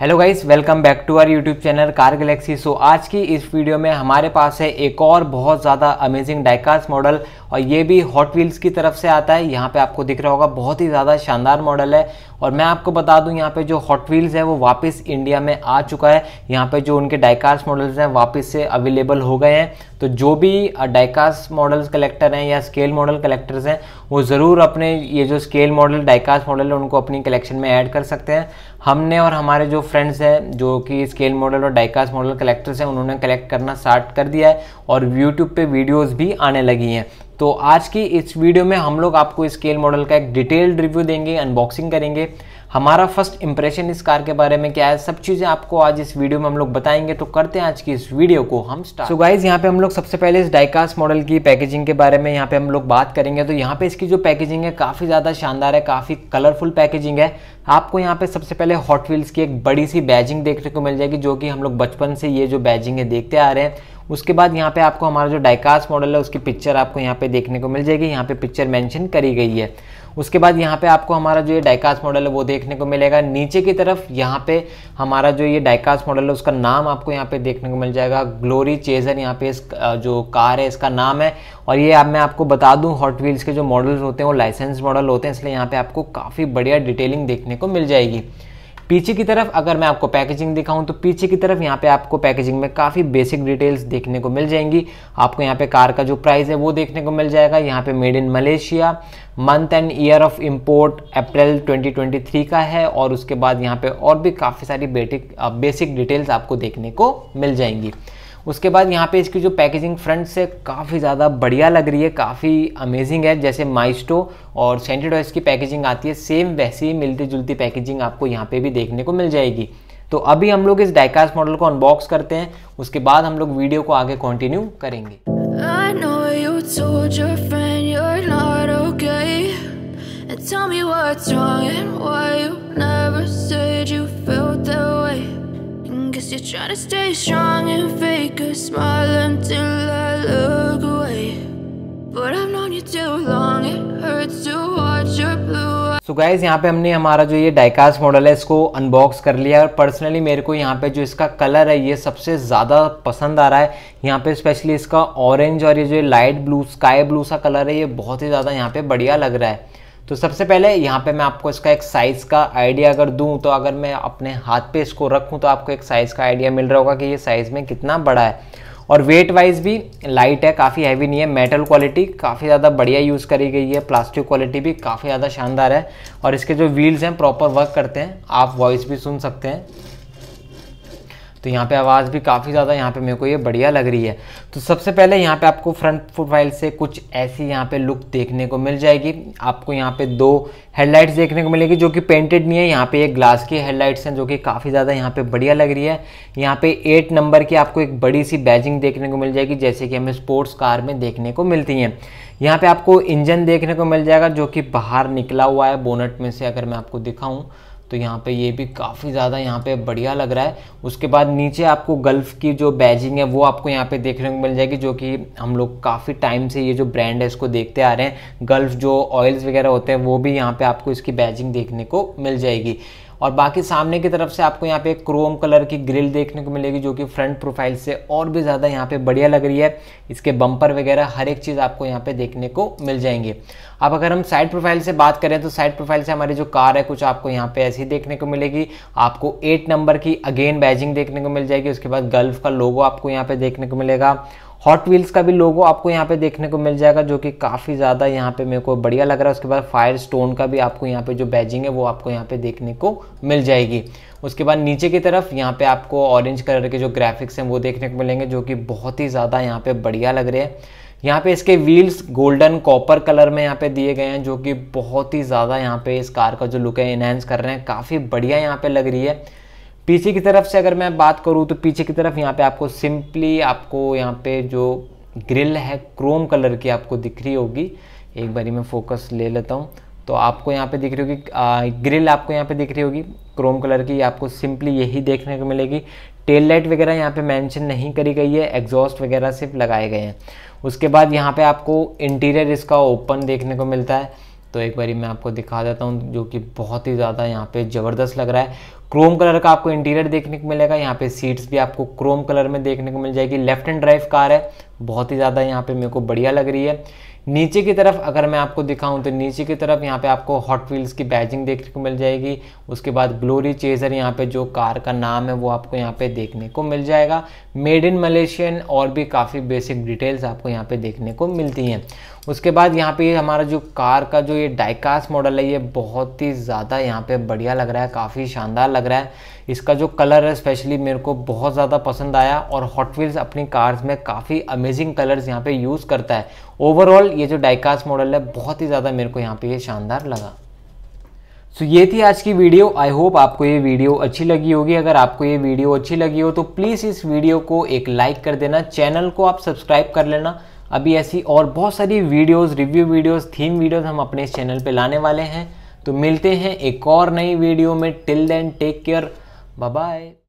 Hello guys welcome back to our YouTube channel car galaxy so आज की इस video में हमारे पास है एक और बहुत ज़्यादा अमेजिंग डाइकास्ट मॉडल और ये भी हॉट व्हील्स की तरफ से आता है यहाँ पे आपको दिख रहा होगा बहुत ही ज़्यादा शानदार मॉडल है और मैं आपको बता दूँ यहाँ पे जो हॉट व्हील्स है वो वापस इंडिया में आ चुका है यहाँ पर जो उनके डाइकास्ट मॉडल्स हैं वापस से अवेलेबल हो गए हैं तो जो भी डाइकास्ट मॉडल्स कलेक्टर हैं या स्केल मॉडल कलेक्टर्स हैं वो ज़रूर अपने ये जो स्केल मॉडल डाइकास्ट मॉडल है उनको अपनी कलेक्शन में ऐड कर सकते हैं हमने और हमारे जो फ्रेंड्स हैं जो कि स्केल मॉडल और डाइकास्ट मॉडल कलेक्टर्स हैं उन्होंने कलेक्ट करना स्टार्ट कर दिया है और यूट्यूब पे वीडियोस भी आने लगी हैं तो आज की इस वीडियो में हम लोग आपको स्केल मॉडल का एक डिटेल्ड रिव्यू देंगे अनबॉक्सिंग करेंगे हमारा फर्स्ट इंप्रेशन इस कार के बारे में क्या है सब चीज़ें आपको आज इस वीडियो में हम लोग बताएंगे तो करते हैं आज की इस वीडियो को हम स्टार्ट सो गाइज यहाँ पे हम लोग सबसे पहले इस डाइकास्ट मॉडल की पैकेजिंग के बारे में यहाँ पे हम लोग बात करेंगे तो यहाँ पे इसकी जो पैकेजिंग है काफ़ी ज़्यादा शानदार है काफ़ी कलरफुल पैकेजिंग है आपको यहाँ पे सबसे पहले हॉट व्हील्स की एक बड़ी सी बैजिंग देखने को मिल जाएगी जो कि हम लोग बचपन से ये जो बैजिंग है देखते आ रहे हैं उसके बाद यहाँ पे आपको हमारा जो डाइकास्ट मॉडल है उसकी पिक्चर आपको यहाँ पे देखने को मिल जाएगी यहाँ पे पिक्चर मेंशन करी गई है उसके बाद यहाँ पे आपको हमारा जो ये डाइकास्ट मॉडल है वो देखने को मिलेगा नीचे की तरफ यहाँ पे हमारा जो ये डाइकास्ट मॉडल है उसका नाम आपको यहाँ पे देखने को मिल जाएगा ग्लोरी चेजर यहाँ पे इस जो कार है इसका नाम है और ये आप मैं आपको बता दूँ हॉट व्हील्स के जो मॉडल्स होते हैं वो लाइसेंस मॉडल होते हैं इसलिए यहाँ पे आपको काफ़ी बढ़िया डिटेलिंग देखने को मिल जाएगी पीछे की तरफ अगर मैं आपको पैकेजिंग दिखाऊं तो पीछे की तरफ यहाँ पे आपको पैकेजिंग में काफ़ी बेसिक डिटेल्स देखने को मिल जाएंगी आपको यहाँ पे कार का जो प्राइस है वो देखने को मिल जाएगा यहाँ पे made in Malaysia month and year of import April 2023 का है और उसके बाद यहाँ पे और भी काफ़ी सारी बेटिक बेसिक डिटेल्स आपको देखने को मिल जाएंगी उसके बाद यहाँ पे इसकी जो पैकेजिंग फ्रंट से काफ़ी ज़्यादा बढ़िया लग रही है काफ़ी अमेजिंग है जैसे माइस्टो और सेंटेड ऑयस की पैकेजिंग आती है सेम वैसी ही मिलती जुलती पैकेजिंग आपको यहाँ पे भी देखने को मिल जाएगी तो अभी हम लोग इस डाइकास्ट मॉडल को अनबॉक्स करते हैं उसके बाद हम लोग वीडियो को आगे कंटिन्यू करेंगे Tell me what's wrong and why you never said you You try to stay strong and fake a smile until I look away. But I've known you too long, it hurts to watch your blue so so guys यहाँ पे हमने हमारा जो ये डाइकास model है इसको unbox कर लिया और पर्सनली मेरे को यहाँ पे जो इसका कलर है ये सबसे ज़्यादा पसंद आ रहा है यहाँ पे स्पेशली इसका ऑरेंज और ये जो लाइट ब्लू स्काई ब्लू सा कलर है ये बहुत ही ज़्यादा यहाँ पे बढ़िया लग रहा है तो सबसे पहले यहाँ पे मैं आपको इसका एक साइज़ का आइडिया अगर दूँ तो अगर मैं अपने हाथ पे इसको रखूँ तो आपको एक साइज़ का आइडिया मिल रहा होगा कि ये साइज़ में कितना बड़ा है और वेट वाइज भी लाइट है काफ़ी हैवी नहीं है मेटल क्वालिटी काफ़ी ज़्यादा बढ़िया यूज़ करी गई है प्लास्टिक क्वालिटी भी काफ़ी ज़्यादा शानदार है और इसके जो व्हील्स हैं प्रॉपर वर्क करते हैं आप वॉइस भी सुन सकते हैं तो यहाँ पे आवाज़ भी काफ़ी ज़्यादा यहाँ पे मेरे को ये बढ़िया लग रही है तो सबसे पहले यहाँ पे आपको फ्रंट प्रोफाइल से कुछ ऐसी यहाँ पे लुक देखने को मिल जाएगी आपको यहाँ पे दो हेडलाइट्स देखने को मिलेगी जो कि पेंटेड नहीं है यहाँ पे एक ग्लास की हेडलाइट्स हैं जो कि काफ़ी ज़्यादा यहाँ पे बढ़िया लग रही है यहाँ पे एट नंबर की आपको एक बड़ी सी बैजिंग देखने को मिल जाएगी जैसे कि हमें स्पोर्ट्स कार में देखने को मिलती हैं यहाँ पे आपको इंजन देखने को मिल जाएगा जो कि बाहर निकला हुआ है बोनट में से अगर मैं आपको दिखाऊँ तो यहाँ पे ये भी काफ़ी ज़्यादा यहाँ पे बढ़िया लग रहा है उसके बाद नीचे आपको गल्फ़ की जो बैजिंग है वो आपको यहाँ पे देखने को मिल जाएगी जो कि हम लोग काफ़ी टाइम से ये जो ब्रांड है इसको देखते आ रहे हैं गल्फ़ जो ऑयल्स वगैरह होते हैं वो भी यहाँ पर आपको इसकी बैजिंग देखने को मिल जाएगी और बाकी सामने की तरफ से आपको यहाँ पे क्रोम कलर की ग्रिल देखने को मिलेगी जो कि फ्रंट प्रोफाइल से और भी ज़्यादा यहाँ पे बढ़िया लग रही है इसके बम्पर वगैरह हर एक चीज़ आपको यहाँ पे देखने को मिल जाएंगे अब अगर हम साइड प्रोफाइल से बात करें तो साइड प्रोफाइल से हमारी जो कार है कुछ आपको यहाँ पे ऐसी देखने को मिलेगी आपको एट नंबर की अगेन बैजिंग देखने को मिल जाएगी उसके बाद गल्फ का लोगो आपको यहाँ पे देखने को मिलेगा हॉट व्हील्स का भी लोगो आपको यहाँ पे देखने को मिल जाएगा जो कि काफ़ी ज़्यादा यहाँ पे मेरे को बढ़िया लग रहा है उसके बाद फायर स्टोन का भी आपको यहाँ पे जो बैजिंग है वो आपको यहाँ पे देखने को मिल जाएगी उसके बाद नीचे की तरफ यहाँ पे आपको ऑरेंज कलर के जो ग्राफिक्स हैं वो देखने को मिलेंगे जो कि बहुत ही ज़्यादा यहाँ पे बढ़िया लग रहे हैं यहाँ पे इसके व्हील्स गोल्डन कॉपर कलर में यहाँ पे दिए गए हैं जो कि बहुत ही ज़्यादा यहाँ पे इस कार का जो लुक है इनहेंस कर रहे हैं काफ़ी बढ़िया यहाँ पे लग रही है पीछे की तरफ से अगर मैं बात करूँ तो पीछे की तरफ यहाँ पे आपको सिंपली आपको यहाँ पे जो ग्रिल है क्रोम कलर की आपको दिख रही होगी एक बारी मैं फोकस ले लेता हूँ तो आपको यहाँ पे दिख रही होगी ग्रिल आपको यहाँ पे दिख रही होगी क्रोम कलर की आपको सिंपली यही देखने को मिलेगी टेल लाइट वगैरह यहाँ पे मेंशन नहीं करी गई है एग्जॉस्ट वगैरह सिर्फ लगाए गए हैं उसके बाद यहाँ पे आपको इंटीरियर इसका ओपन देखने को मिलता है तो एक बारी मैं आपको दिखा देता हूँ जो कि बहुत ही ज़्यादा यहाँ पे ज़बरदस्त लग रहा है क्रोम कलर का आपको इंटीरियर देखने को मिलेगा यहाँ पे सीट्स भी आपको क्रोम कलर में देखने को मिल जाएगी लेफ्ट एंड ड्राइव कार है बहुत ही ज़्यादा यहाँ पे मेरे को बढ़िया लग रही है नीचे की तरफ अगर मैं आपको दिखाऊं तो नीचे की तरफ यहाँ पे आपको हॉट व्हील्स की बैजिंग देखने को मिल जाएगी उसके बाद ग्लोरी चेजर यहाँ पे जो कार का नाम है वो आपको यहाँ पे देखने को मिल जाएगा मेड इन मलेशियन और भी काफ़ी बेसिक डिटेल्स आपको यहाँ पे देखने को मिलती हैं उसके बाद यहाँ पे हमारा जो कार का जो ये डाइकास्ट मॉडल है ये बहुत ही ज़्यादा यहाँ पे बढ़िया लग रहा है काफ़ी शानदार लग लग रहा है इसका जो कलर है स्पेशली मेरे को बहुत ज़्यादा पसंद आया और हॉट व्हील्स अपनी कार्स में काफ़ी अमेजिंग कलर्स यहाँ पे यूज़ करता है ओवरऑल ये जो डाइकास्ट मॉडल है बहुत ही ज़्यादा मेरे को यहाँ पे ये शानदार लगा तो so, ये थी आज की वीडियो आई होप आपको ये वीडियो अच्छी लगी होगी अगर आपको ये वीडियो अच्छी लगी हो तो प्लीज़ इस वीडियो को एक लाइक कर देना चैनल को आप सब्सक्राइब कर लेना अभी ऐसी और बहुत सारी videos review videos theme videos हम अपने इस चैनल पे लाने वाले हैं तो मिलते हैं एक और नई वीडियो में till then take care bye